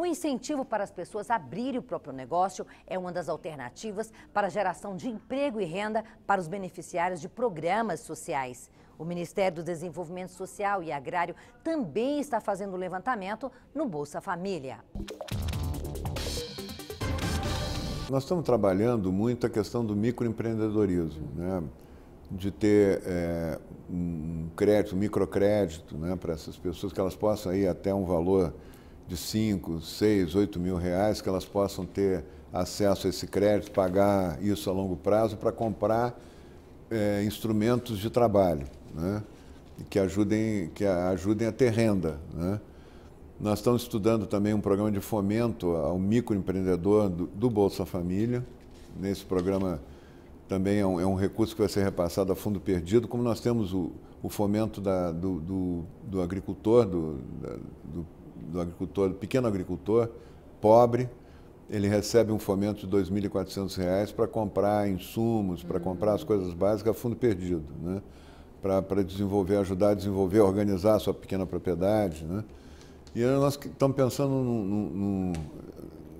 O incentivo para as pessoas abrirem o próprio negócio é uma das alternativas para a geração de emprego e renda para os beneficiários de programas sociais. O Ministério do Desenvolvimento Social e Agrário também está fazendo o levantamento no Bolsa Família. Nós estamos trabalhando muito a questão do microempreendedorismo, né? de ter é, um crédito, um microcrédito né, para essas pessoas, que elas possam ir até um valor de 5, 6, 8 mil reais, que elas possam ter acesso a esse crédito, pagar isso a longo prazo para comprar é, instrumentos de trabalho, né? que, ajudem, que ajudem a ter renda. Né? Nós estamos estudando também um programa de fomento ao microempreendedor do, do Bolsa Família. Nesse programa também é um, é um, recurso que vai ser repassado a fundo perdido, como nós temos o, o fomento da, do, do, do, agricultor, do, da, do do agricultor, do pequeno agricultor, pobre, ele recebe um fomento de R$ 2.400 para comprar insumos, uhum. para comprar as coisas básicas a fundo perdido, né? para desenvolver, ajudar a desenvolver, organizar a sua pequena propriedade. Né? E nós estamos pensando num, num, num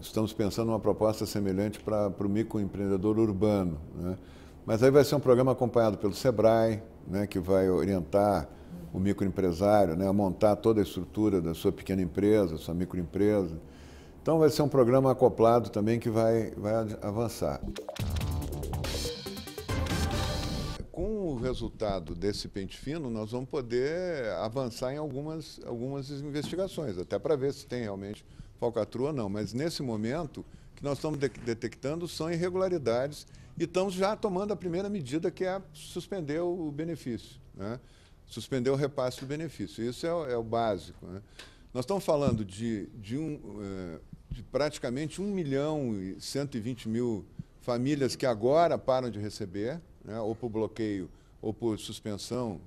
estamos pensando numa proposta semelhante para, para o microempreendedor urbano. Né? Mas aí vai ser um programa acompanhado pelo SEBRAE, né, que vai orientar o microempresário, né, a montar toda a estrutura da sua pequena empresa, sua microempresa. Então vai ser um programa acoplado também que vai, vai avançar. Com o resultado desse pente fino, nós vamos poder avançar em algumas, algumas investigações, até para ver se tem realmente falcatrua ou não. Mas nesse momento, o que nós estamos de detectando são irregularidades e estamos já tomando a primeira medida, que é suspender o benefício. Né? suspender o repasse do benefício. Isso é, o, é o básico. Né? Nós estamos falando de, de, um, eh, de praticamente 1 milhão e 120 mil famílias que agora param de receber, né, ou por bloqueio ou por suspensão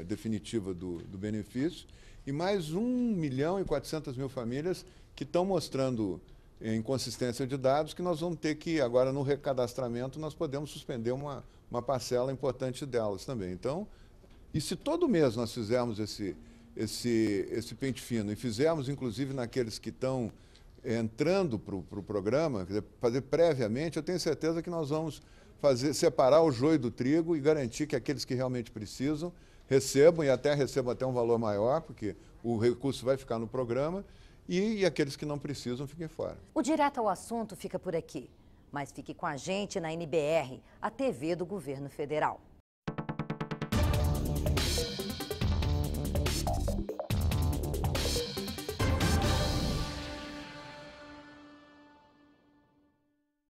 é, definitiva do, do, benefício, e mais 1 milhão e 400 mil famílias que estão mostrando eh, inconsistência de dados que nós vamos ter que, agora no recadastramento, nós podemos suspender uma, uma parcela importante delas também. Então, e se todo mês nós fizermos esse, esse, esse pente fino e fizermos, inclusive, naqueles que estão eh, entrando para o pro programa, dizer, fazer previamente, eu tenho certeza que nós vamos fazer separar o joio do trigo e garantir que aqueles que realmente precisam recebam e até recebam até um valor maior, porque o recurso vai ficar no programa, e, e aqueles que não precisam fiquem fora. O Direto ao Assunto fica por aqui, mas fique com a gente na NBR, a TV do Governo Federal.